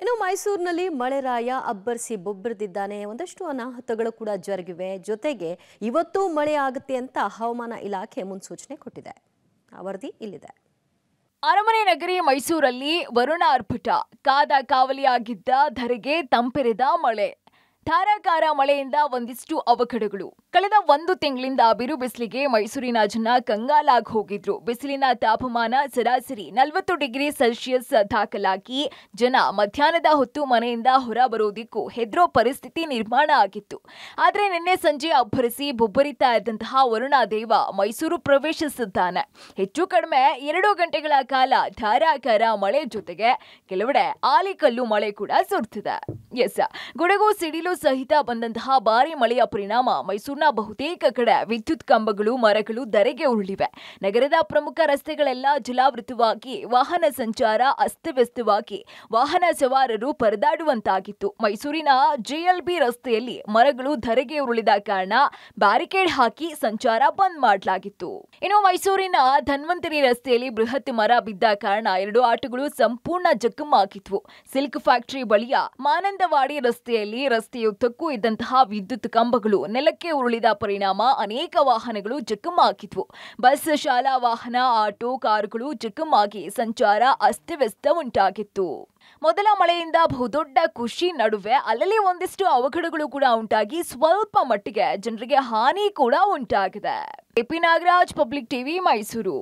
ಇನ್ನು ಮೈಸೂರಿನಲ್ಲಿ ಮಳೆರಾಯ ಅಬ್ಬರಿಸಿ ಬೊಬ್ಬರಿದ್ದಾನೆ ಒಂದಷ್ಟು ಅನಾಹುತಗಳು ಕೂಡ ಜರುಗಿವೆ ಜೊತೆಗೆ ಇವತ್ತು ಮಳೆ ಆಗುತ್ತೆ ಅಂತ ಹವಾಮಾನ ಇಲಾಖೆ ಮುನ್ಸೂಚನೆ ಕೊಟ್ಟಿದೆ ವರದಿ ಇಲ್ಲಿದೆ ಅರಮನೆ ನಗರಿ ಮೈಸೂರಲ್ಲಿ ವರುಣ ಕಾದ ಕಾವಲಿಯಾಗಿದ್ದ ಧರೆಗೆ ತಂಪೆರೆದ ಮಳೆ ಧಾರಾಕಾರ ಮಳೆಯಿಂದ ಒಂದಿಷ್ಟು ಅವಘಡಗಳು ಕಳೆದ ಒಂದು ತಿಂಗಳಿಂದ ಬಿರು ಬಿಸಿಲಿಗೆ ಮೈಸೂರಿನ ಜನ ಕಂಗಾಲಾಗಿ ಹೋಗಿದ್ರು ಬಿಸಿಲಿನ ತಾಪಮಾನ ಸರಾಸರಿ ನಲವತ್ತು ಡಿಗ್ರಿ ಸೆಲ್ಸಿಯಸ್ ದಾಖಲಾಗಿ ಜನ ಮಧ್ಯಾಹ್ನದ ಹೊತ್ತು ಮನೆಯಿಂದ ಹೊರ ಹೆದ್ರೋ ಹೆದರೋ ಪರಿಸ್ಥಿತಿ ನಿರ್ಮಾಣ ಆಗಿತ್ತು ಆದರೆ ನಿನ್ನೆ ಸಂಜೆ ಅಬ್ಬರಿಸಿ ಬೊಬ್ಬರಿತಾ ಇದ್ದಂತಹ ವರುಣಾದೇವ ಮೈಸೂರು ಪ್ರವೇಶಿಸಿದ್ದಾನೆ ಹೆಚ್ಚು ಕಡಿಮೆ ಎರಡು ಗಂಟೆಗಳ ಕಾಲ ಧಾರಾಕಾರ ಮಳೆ ಜೊತೆಗೆ ಕೆಲವೆಡೆ ಆಲಿಕಲ್ಲು ಮಳೆ ಕೂಡ ಸುರಿದಿದೆ ಎಸ್ ಗುಡಗು ಸಿಡಿಲು ಸಹಿತ ಬಂದಂತಹ ಭಾರಿ ಮಳೆಯ ಪರಿಣಾಮ ಮೈಸೂರಿನ ಬಹುತೇಕ ಕಡೆ ವಿದ್ಯುತ್ ಕಂಬಗಳು ಮರಗಳು ಧರೆಗೆ ಉರುಳಿವೆ ನಗರದ ಪ್ರಮುಖ ರಸ್ತೆಗಳೆಲ್ಲ ಜಲಾವೃತವಾಗಿ ವಾಹನ ಸಂಚಾರ ಅಸ್ತವ್ಯಸ್ತವಾಗಿ ವಾಹನ ಸವಾರರು ಪರದಾಡುವಂತಾಗಿತ್ತು ಮೈಸೂರಿನ ಜೆಎಲ್ಬಿ ರಸ್ತೆಯಲ್ಲಿ ಮರಗಳು ಧರೆಗೆ ಉರುಳಿದ ಕಾರಣ ಬ್ಯಾರಿಕೇಡ್ ಹಾಕಿ ಸಂಚಾರ ಬಂದ್ ಮಾಡಲಾಗಿತ್ತು ಇನ್ನು ಮೈಸೂರಿನ ಧನ್ವಂತರಿ ರಸ್ತೆಯಲ್ಲಿ ಬೃಹತ್ ಮರ ಬಿದ್ದ ಕಾರಣ ಎರಡು ಆಟೋಗಳು ಸಂಪೂರ್ಣ ಆಗಿದ್ವು ಸಿಲ್ಕ್ ಫ್ಯಾಕ್ಟರಿ ಬಳಿಯ ಮಾನಂದ ದಂಡವಾಡಿ ರಸ್ತೆಯಲ್ಲಿ ರಸ್ತೆಯುದ್ದಕ್ಕೂ ಇದ್ದಂತಹ ವಿದ್ಯುತ್ ಕಂಬಗಳು ನೆಲಕ್ಕೆ ಉರುಳಿದ ಪರಿಣಾಮ ಅನೇಕ ವಾಹನಗಳು ಜಖಮ್ಮಾಗಿದ್ವು ಬಸ್ ಶಾಲಾ ವಾಹನ ಆಟೋ ಕಾರುಗಳು ಆಗಿ ಸಂಚಾರ ಅಸ್ತವ್ಯಸ್ತ ಉಂಟಾಗಿತ್ತು ಮೊದಲ ಮಳೆಯಿಂದ ಬಹುದೊಡ್ಡ ಖುಷಿ ನಡುವೆ ಅಲ್ಲಲ್ಲಿ ಒಂದಿಷ್ಟು ಅವಘಡಗಳು ಕೂಡ ಉಂಟಾಗಿ ಸ್ವಲ್ಪ ಮಟ್ಟಿಗೆ ಜನರಿಗೆ ಹಾನಿ ಕೂಡ ಉಂಟಾಗಿದೆ A P Nagaraj public TV Mysuru